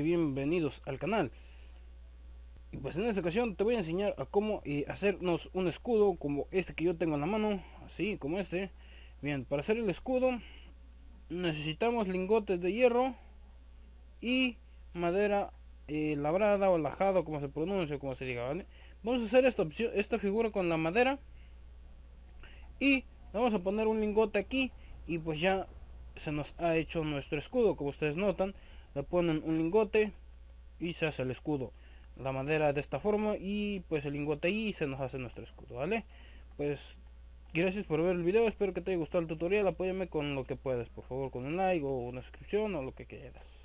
bienvenidos al canal y pues en esta ocasión te voy a enseñar a cómo eh, hacernos un escudo como este que yo tengo en la mano así como este bien para hacer el escudo necesitamos lingotes de hierro y madera eh, labrada o lajada como se pronuncia como se diga vale vamos a hacer esta opción esta figura con la madera y vamos a poner un lingote aquí y pues ya se nos ha hecho nuestro escudo como ustedes notan le ponen un lingote y se hace el escudo la madera de esta forma y pues el lingote y se nos hace nuestro escudo vale pues gracias por ver el video espero que te haya gustado el tutorial apóyame con lo que puedas por favor con un like o una suscripción o lo que quieras